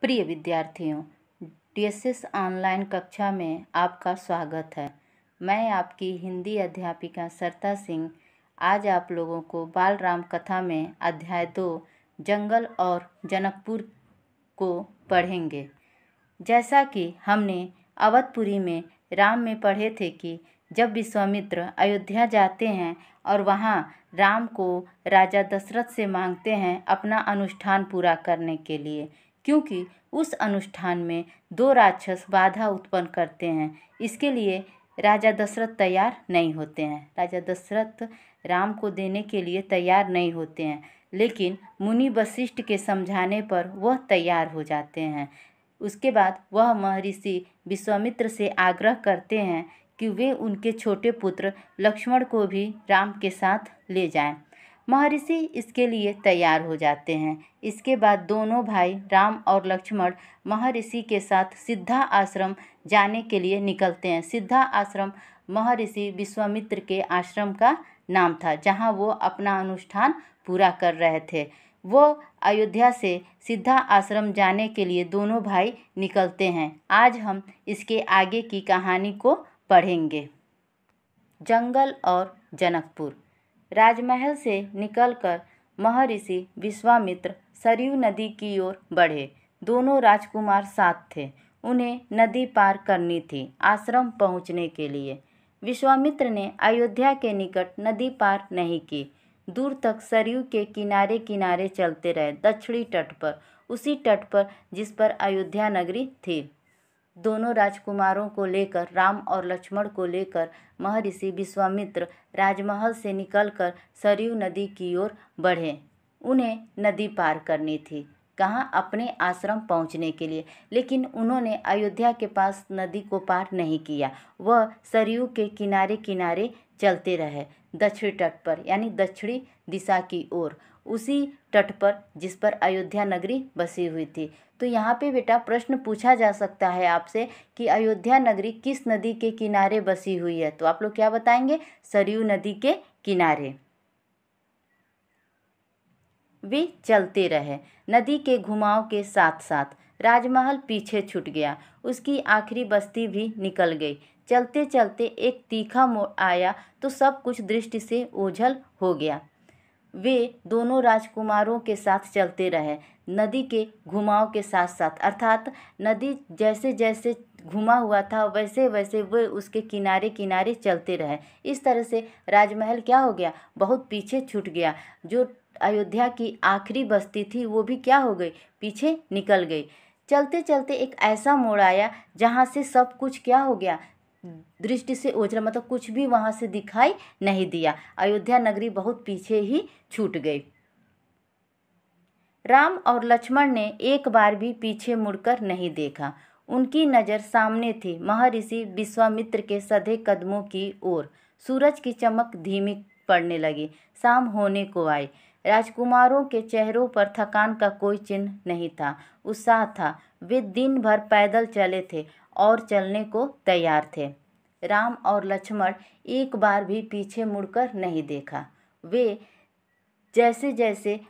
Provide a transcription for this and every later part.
प्रिय विद्यार्थियों DSS online कक्षा में आपका स्वागत है मैं आपकी हिंदी अध्यापिका सरता सिंह आज आप लोगों को बाल राम कथा में अध्याय दो जंगल और जनकपुर को पढ़ेंगे जैसा कि हमने अवधपुरी में राम में पढ़े थे कि जब विश्वामित्र अयोध्या जाते हैं और वहाँ राम को राजा दशरथ से मांगते हैं अपना अनुष्ठान पूरा करने के लिए क्योंकि उस अनुष्ठान में दो राक्षस बाधा उत्पन्न करते हैं इसके लिए राजा दशरथ तैयार नहीं होते हैं राजा दशरथ राम को देने के लिए तैयार नहीं होते हैं लेकिन मुनि वशिष्ठ के समझाने पर वह तैयार हो जाते हैं उसके बाद वह महर्षि विश्वामित्र से आग्रह करते हैं कि वे उनके छोटे पुत्र लक्ष्मण को भी राम के साथ ले जाएं महर्षि इसके लिए तैयार हो जाते हैं इसके बाद दोनों भाई राम और लक्ष्मण महर्षि के साथ सिद्धा आश्रम जाने के लिए निकलते हैं सिद्धा आश्रम महर्षि विश्वामित्र के आश्रम का नाम था जहाँ वो अपना अनुष्ठान पूरा कर रहे थे वो अयोध्या से सिद्धा आश्रम जाने के लिए दोनों भाई निकलते हैं आज हम इसके आगे की कहानी को पढ़ेंगे जंगल और जनकपुर राजमहल से निकलकर महर्षि विश्वामित्र सरयू नदी की ओर बढ़े दोनों राजकुमार साथ थे उन्हें नदी पार करनी थी आश्रम पहुंचने के लिए विश्वामित्र ने अयोध्या के निकट नदी पार नहीं की दूर तक सरयू के किनारे किनारे चलते रहे दक्षिणी तट पर उसी तट पर जिस पर अयोध्या नगरी थी दोनों राजकुमारों को लेकर राम और लक्ष्मण को लेकर महर्षि विश्वामित्र राजमहल से निकलकर सरयू नदी की ओर बढ़े उन्हें नदी पार करनी थी कहाँ अपने आश्रम पहुँचने के लिए लेकिन उन्होंने अयोध्या के पास नदी को पार नहीं किया वह सरयू के किनारे किनारे चलते रहे दक्षिण तट पर यानी दक्षिणी दिशा की ओर उसी तट पर जिस पर अयोध्या नगरी बसी हुई थी तो यहाँ पे बेटा प्रश्न पूछा जा सकता है आपसे कि अयोध्या नगरी किस नदी के किनारे बसी हुई है तो आप लोग क्या बताएंगे सरयू नदी के किनारे वे चलते रहे नदी के घुमाव के साथ साथ राजमहल पीछे छूट गया उसकी आखिरी बस्ती भी निकल गई चलते चलते एक तीखा मोड़ आया तो सब कुछ दृष्टि से ओझल हो गया वे दोनों राजकुमारों के साथ चलते रहे नदी के घुमाव के साथ साथ अर्थात नदी जैसे जैसे घुमा हुआ था वैसे वैसे वे उसके किनारे किनारे चलते रहे इस तरह से राजमहल क्या हो गया बहुत पीछे छूट गया जो अयोध्या की आखिरी बस्ती थी वो भी क्या हो गई पीछे निकल गई चलते चलते एक ऐसा मोड़ आया जहाँ से सब कुछ क्या हो गया दृष्टि से ओझल मतलब कुछ भी वहाँ से दिखाई नहीं दिया अयोध्या नगरी बहुत पीछे ही छूट गई राम और लक्ष्मण ने एक बार भी पीछे मुड़कर नहीं देखा उनकी नज़र सामने थी महर्षि विश्वामित्र के सधे कदमों की ओर सूरज की चमक धीमी पड़ने लगी शाम होने को आई राजकुमारों के चेहरों पर थकान का कोई चिन्ह नहीं था उत्साह था वे दिन भर पैदल चले थे और चलने को तैयार थे राम और लक्ष्मण एक बार भी पीछे मुड़कर नहीं देखा वे जैसे जैसे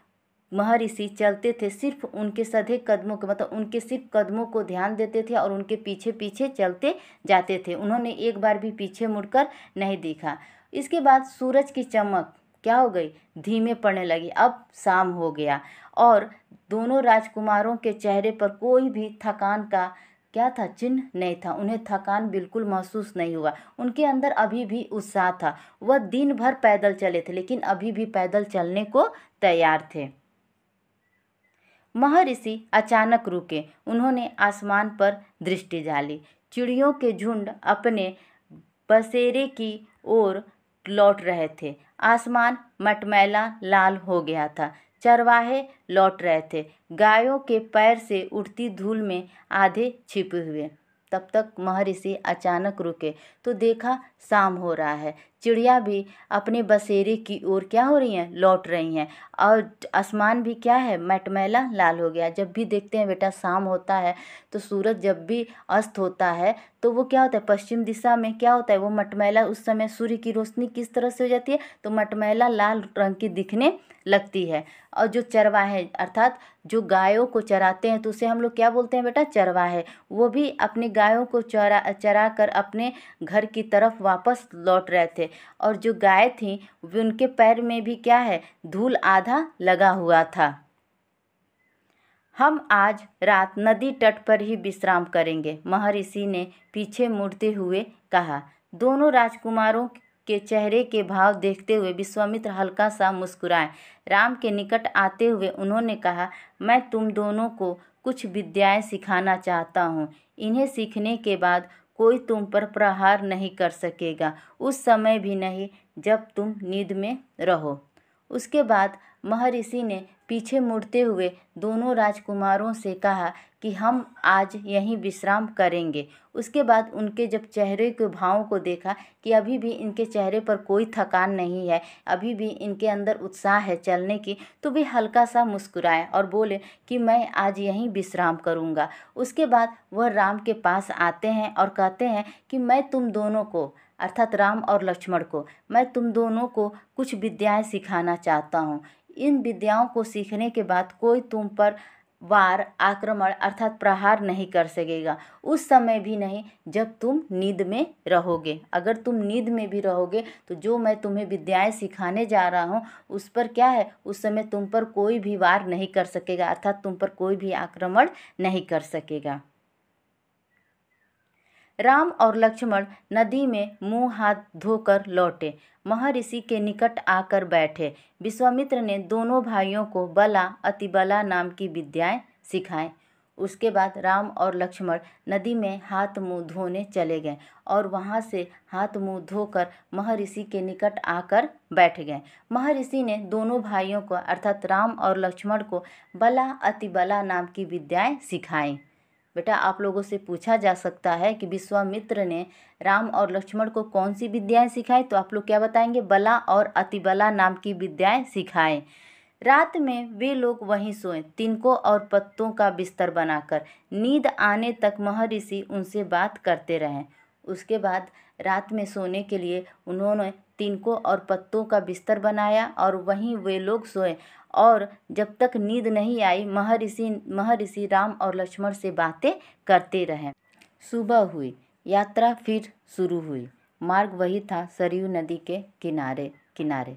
महर्षि चलते थे सिर्फ उनके सधे कदमों के मतलब उनके सिर्फ कदमों को ध्यान देते थे और उनके पीछे पीछे चलते जाते थे उन्होंने एक बार भी पीछे मुड़कर नहीं देखा इसके बाद सूरज की चमक क्या हो गई धीमे पड़ने लगी अब शाम हो गया और दोनों राजकुमारों के चेहरे पर कोई भी थकान का क्या था चिन्ह नहीं था उन्हें थकान बिल्कुल महसूस नहीं हुआ उनके अंदर अभी भी उत्साह था वह दिन भर पैदल चले थे लेकिन अभी भी पैदल चलने को तैयार थे महर्षि अचानक रुके उन्होंने आसमान पर दृष्टि डाली चिड़ियों के झुंड अपने बसेरे की ओर लौट रहे थे आसमान मटमैला लाल हो गया था चरवाहे लौट रहे थे गायों के पैर से उड़ती धूल में आधे छिपे हुए तब तक महर्षि अचानक रुके तो देखा शाम हो रहा है चिड़िया भी अपने बसेरे की ओर क्या हो रही हैं लौट रही हैं और आसमान भी क्या है मटमैला लाल हो गया जब भी देखते हैं बेटा शाम होता है तो सूरज जब भी अस्त होता है तो वो क्या होता है पश्चिम दिशा में क्या होता है वो मटमैला उस समय सूर्य की रोशनी किस तरह से हो जाती है तो मटमैला लाल रंग की दिखने लगती है और जो चरवाहे अर्थात जो गायों को चराते हैं तो उसे हम लोग क्या बोलते हैं बेटा चरवाहे वो भी अपनी गायों को चरा चरा कर अपने घर की तरफ वापस लौट रहे थे और जो गाय थी वे उनके पैर में भी क्या है धूल आधा लगा हुआ था हम आज रात नदी तट पर ही विश्राम करेंगे महर्षि ने पीछे मुड़ते हुए कहा दोनों राजकुमारों के चेहरे के भाव देखते हुए विश्वामित्र हल्का सा मुस्कुराए राम के निकट आते हुए उन्होंने कहा मैं तुम दोनों को कुछ विद्याएं सिखाना चाहता हूँ इन्हें सीखने के बाद कोई तुम पर प्रहार नहीं कर सकेगा उस समय भी नहीं जब तुम नींद में रहो उसके बाद महर्षि ने पीछे मुड़ते हुए दोनों राजकुमारों से कहा कि हम आज यहीं विश्राम करेंगे उसके बाद उनके जब चेहरे के भावों को देखा कि अभी भी इनके चेहरे पर कोई थकान नहीं है अभी भी इनके अंदर उत्साह है चलने की तो वे हल्का सा मुस्कुराए और बोले कि मैं आज यहीं विश्राम करूँगा उसके बाद वह राम के पास आते हैं और कहते हैं कि मैं तुम दोनों को अर्थात राम और लक्ष्मण को मैं तुम दोनों को कुछ विद्याएं सिखाना चाहता हूँ इन विद्याओं को सीखने के बाद कोई तुम पर वार आक्रमण अर्थात प्रहार नहीं कर सकेगा उस समय भी नहीं जब तुम नींद में रहोगे अगर तुम नींद में भी रहोगे तो जो मैं तुम्हें विद्याएं सिखाने जा रहा हूँ उस पर क्या है उस समय तुम पर कोई भी वार नहीं कर सकेगा अर्थात तुम पर कोई भी आक्रमण नहीं कर सकेगा राम और लक्ष्मण नदी में मुंह हाथ धोकर लौटे महर्षि के निकट आकर बैठे विश्वामित्र ने दोनों भाइयों को बला अतिबला नाम की विद्याएं सिखाएं उसके बाद राम और लक्ष्मण नदी में हाथ मुंह धोने चले गए और वहाँ से हाथ मुंह धोकर महर्षि के निकट आकर बैठ गए महर्षि ने दोनों भाइयों को अर्थात राम और लक्ष्मण को बला अतिबला नाम की विद्याएं सिखाएं बेटा आप लोगों से पूछा जा सकता है कि विश्वामित्र ने राम और लक्ष्मण को कौन सी विद्याएं सिखाई तो आप लोग क्या बताएंगे बला और अतिबला नाम की विद्याएं सिखाएं रात में वे लोग वहीं सोए तिनको और पत्तों का बिस्तर बनाकर नींद आने तक महर्षि उनसे बात करते रहें उसके बाद रात में सोने के लिए उन्होंने तिनकों और पत्तों का बिस्तर बनाया और वहीं वे लोग सोए और जब तक नींद नहीं आई महर्षि महर्षि राम और लक्ष्मण से बातें करते रहे सुबह हुई यात्रा फिर शुरू हुई मार्ग वही था सरयू नदी के किनारे किनारे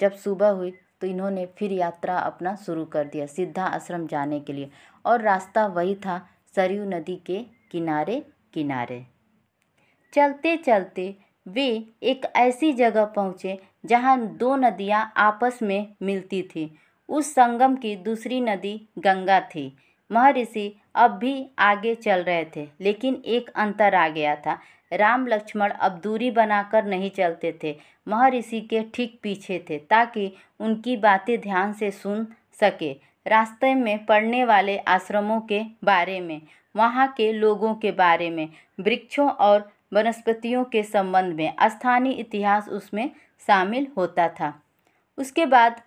जब सुबह हुई तो इन्होंने फिर यात्रा अपना शुरू कर दिया सीधा आश्रम जाने के लिए और रास्ता वही था सरयू नदी के किनारे किनारे चलते चलते वे एक ऐसी जगह पहुँचे जहाँ दो नदियाँ आपस में मिलती थीं उस संगम की दूसरी नदी गंगा थी महर्षि अब भी आगे चल रहे थे लेकिन एक अंतर आ गया था राम लक्ष्मण अब दूरी बनाकर नहीं चलते थे महर्षि के ठीक पीछे थे ताकि उनकी बातें ध्यान से सुन सके रास्ते में पड़ने वाले आश्रमों के बारे में वहाँ के लोगों के बारे में वृक्षों और वनस्पतियों के संबंध में स्थानीय इतिहास उसमें शामिल होता था उसके बाद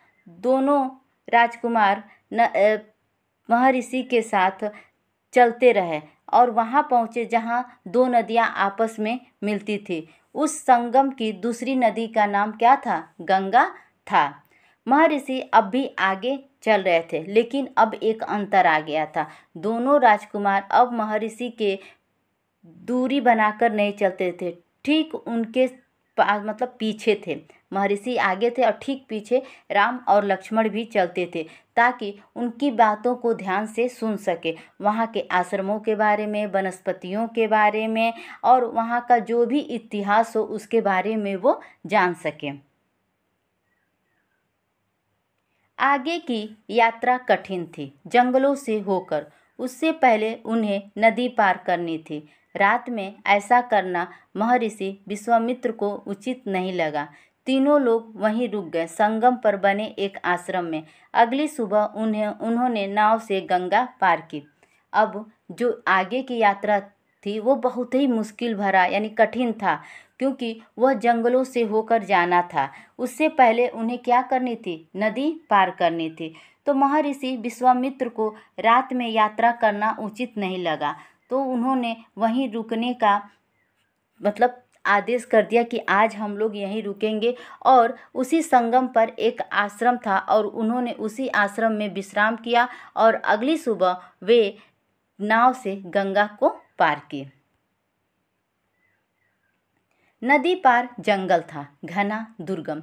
दोनों राजकुमार न महर्षि के साथ चलते रहे और वहाँ पहुँचे जहाँ दो नदियाँ आपस में मिलती थी उस संगम की दूसरी नदी का नाम क्या था गंगा था महर्षि अब भी आगे चल रहे थे लेकिन अब एक अंतर आ गया था दोनों राजकुमार अब महर्षि के दूरी बनाकर नहीं चलते थे ठीक उनके मतलब पीछे थे महर्षि आगे थे और ठीक पीछे राम और लक्ष्मण भी चलते थे ताकि उनकी बातों को ध्यान से सुन सके वहाँ के आश्रमों के बारे में वनस्पतियों के बारे में और वहाँ का जो भी इतिहास हो उसके बारे में वो जान सकें आगे की यात्रा कठिन थी जंगलों से होकर उससे पहले उन्हें नदी पार करनी थी रात में ऐसा करना महर्षि विश्वामित्र को उचित नहीं लगा तीनों लोग वहीं रुक गए संगम पर बने एक आश्रम में अगली सुबह उन्हें उन्होंने नाव से गंगा पार की अब जो आगे की यात्रा थी वो बहुत ही मुश्किल भरा यानी कठिन था क्योंकि वह जंगलों से होकर जाना था उससे पहले उन्हें क्या करनी थी नदी पार करनी थी तो महर्षि विश्वामित्र को रात में यात्रा करना उचित नहीं लगा तो उन्होंने वहीं रुकने का मतलब आदेश कर दिया कि आज हम लोग यहीं रुकेंगे और उसी संगम पर एक आश्रम था और उन्होंने उसी आश्रम में विश्राम किया और अगली सुबह वे नाव से गंगा को पार की नदी पार जंगल था घना दुर्गम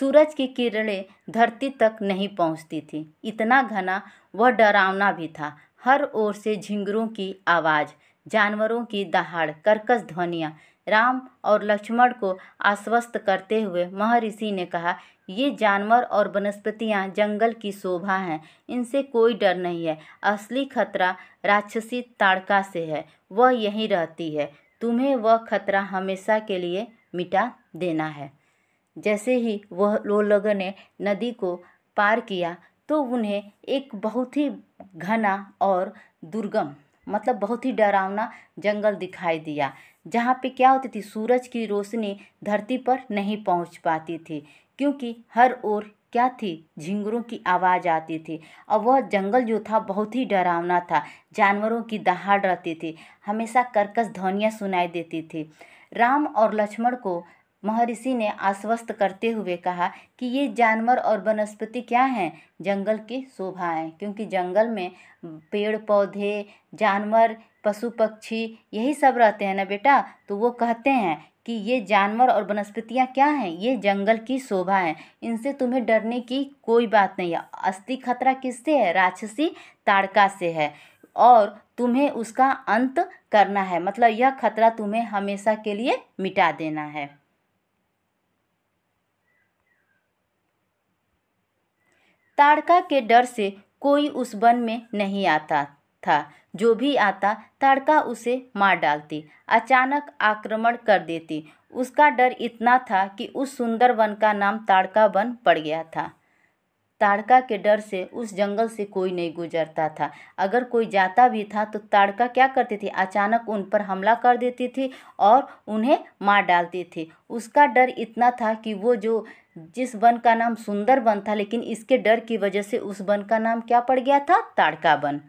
सूरज की किरणें धरती तक नहीं पहुंचती थी इतना घना व डरावना भी था हर ओर से झिंगरों की आवाज़ जानवरों की दहाड़ कर्कश ध्वनियाँ राम और लक्ष्मण को आश्वस्त करते हुए महर्षि ने कहा ये जानवर और वनस्पतियाँ जंगल की शोभा हैं इनसे कोई डर नहीं है असली खतरा राक्षसी ताड़का से है वह यहीं रहती है तुम्हें वह खतरा हमेशा के लिए मिटा देना है जैसे ही वह वो लोगों ने नदी को पार किया तो उन्हें एक बहुत ही घना और दुर्गम मतलब बहुत ही डरावना जंगल दिखाई दिया जहाँ पे क्या होती थी सूरज की रोशनी धरती पर नहीं पहुँच पाती थी क्योंकि हर ओर क्या थी झिंगरों की आवाज़ आती थी और वह जंगल जो था बहुत ही डरावना था जानवरों की दहाड़ रहती थी हमेशा कर्कश ध्वनियाँ सुनाई देती थी राम और लक्ष्मण को महर्षि ने आश्वस्त करते हुए कहा कि ये जानवर और वनस्पति क्या हैं जंगल की शोभाएँ क्योंकि जंगल में पेड़ पौधे जानवर पशु पक्षी यही सब रहते हैं ना बेटा तो वो कहते हैं कि ये जानवर और वनस्पतियाँ क्या हैं ये जंगल की शोभा है इनसे तुम्हें डरने की कोई बात नहीं है अस्थि खतरा किससे है राक्षसी ताड़का से है और तुम्हें उसका अंत करना है मतलब यह खतरा तुम्हें हमेशा के लिए मिटा देना है ताड़का के डर से कोई उस वन में नहीं आता था जो भी आता तड़का उसे मार डालती अचानक आक्रमण कर देती उसका डर इतना था कि उस सुंदर वन का नाम ताड़का वन पड़ गया था ताड़का के डर से उस जंगल से कोई नहीं गुजरता था अगर कोई जाता भी था तो ताड़का क्या करती थी अचानक उन पर हमला कर देती थी और उन्हें मार डालती थी उसका डर इतना था कि वो जो जिस वन का नाम सुंदर वन था लेकिन इसके डर की वजह से उस वन का नाम क्या पड़ गया था ताड़का वन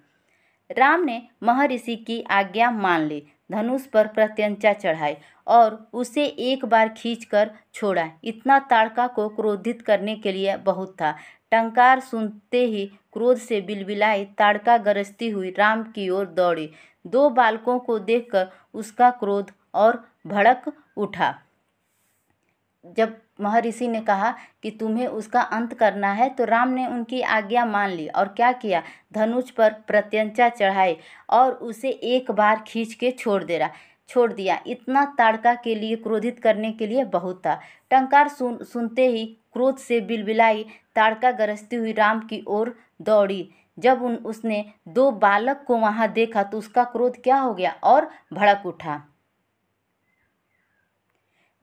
राम ने महर्षि की आज्ञा मान ली धनुष पर प्रत्यंचा चढ़ाई और उसे एक बार खींचकर छोड़ा इतना ताड़का को क्रोधित करने के लिए बहुत था टंकार सुनते ही क्रोध से बिलबिलाई ताड़का गरजती हुई राम की ओर दौड़ी दो बालकों को देखकर उसका क्रोध और भड़क उठा जब महर्षि ने कहा कि तुम्हें उसका अंत करना है तो राम ने उनकी आज्ञा मान ली और क्या किया धनुष पर प्रत्यंचा चढ़ाई और उसे एक बार खींच के छोड़ दे रहा छोड़ दिया इतना ताड़का के लिए क्रोधित करने के लिए बहुत था टंकार सुन सुनते ही क्रोध से बिलबिलाई ताड़का गरजती हुई राम की ओर दौड़ी जब उन उसने दो बालक को वहाँ देखा तो उसका क्रोध क्या हो गया और भड़क उठा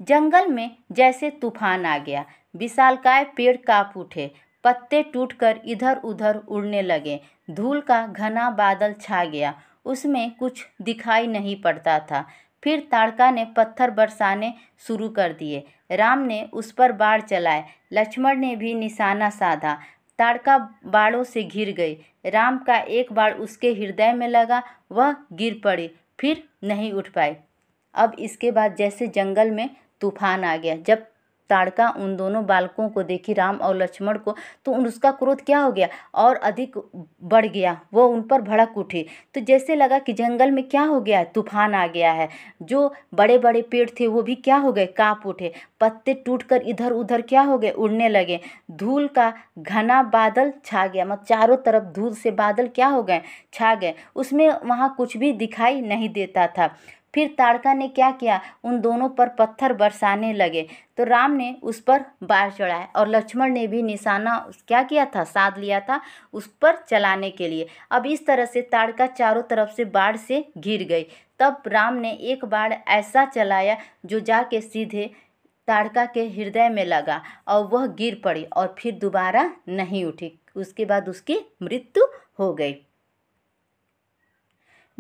जंगल में जैसे तूफान आ गया विशालकाय पेड़ काप उठे पत्ते टूटकर इधर उधर उड़ने लगे धूल का घना बादल छा गया उसमें कुछ दिखाई नहीं पड़ता था फिर ताड़का ने पत्थर बरसाने शुरू कर दिए राम ने उस पर बाढ़ चलाए लक्ष्मण ने भी निशाना साधा ताड़का बाड़ों से घिर गई राम का एक बार उसके हृदय में लगा वह गिर पड़ी फिर नहीं उठ पाई अब इसके बाद जैसे जंगल में तूफान आ गया जब ताड़का उन दोनों बालकों को देखी राम और लक्ष्मण को तो उन उसका क्रोध क्या हो गया और अधिक बढ़ गया वो उन पर भड़क उठी तो जैसे लगा कि जंगल में क्या हो गया है तूफान आ गया है जो बड़े बड़े पेड़ थे वो भी क्या हो गए काँप उठे पत्ते टूटकर इधर उधर क्या हो गए उड़ने लगे धूल का घना बादल छा गया मतलब चारों तरफ धूल से बादल क्या हो गए छा गए उसमें वहाँ कुछ भी दिखाई नहीं देता था फिर ताड़का ने क्या किया उन दोनों पर पत्थर बरसाने लगे तो राम ने उस पर बाढ़ चढ़ाया और लक्ष्मण ने भी निशाना क्या किया था साध लिया था उस पर चलाने के लिए अब इस तरह से ताड़का चारों तरफ से बाढ़ से घिर गई तब राम ने एक बाढ़ ऐसा चलाया जो जाके सीधे ताड़का के हृदय में लगा और वह गिर पड़ी और फिर दोबारा नहीं उठी उसके बाद उसकी मृत्यु हो गई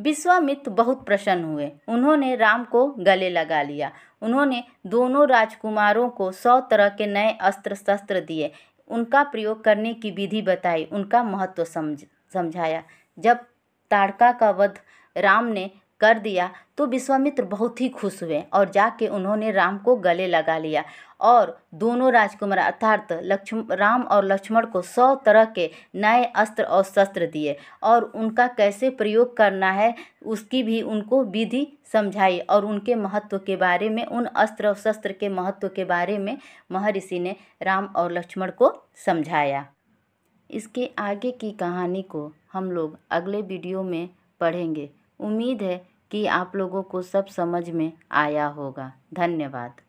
विश्वामित्र बहुत प्रसन्न हुए उन्होंने राम को गले लगा लिया उन्होंने दोनों राजकुमारों को सौ तरह के नए अस्त्र शस्त्र दिए उनका प्रयोग करने की विधि बताई उनका महत्व समझ समझाया जब ताड़का का वध राम ने कर दिया तो विश्वामित्र बहुत ही खुश हुए और जाके उन्होंने राम को गले लगा लिया और दोनों राजकुमार अर्थात लक्ष्म राम और लक्ष्मण को सौ तरह के नए अस्त्र और शस्त्र दिए और उनका कैसे प्रयोग करना है उसकी भी उनको विधि समझाई और उनके महत्व के बारे में उन अस्त्र और शस्त्र के महत्व के बारे में महर्षि ने राम और लक्ष्मण को समझाया इसके आगे की कहानी को हम लोग अगले वीडियो में पढ़ेंगे उम्मीद है कि आप लोगों को सब समझ में आया होगा धन्यवाद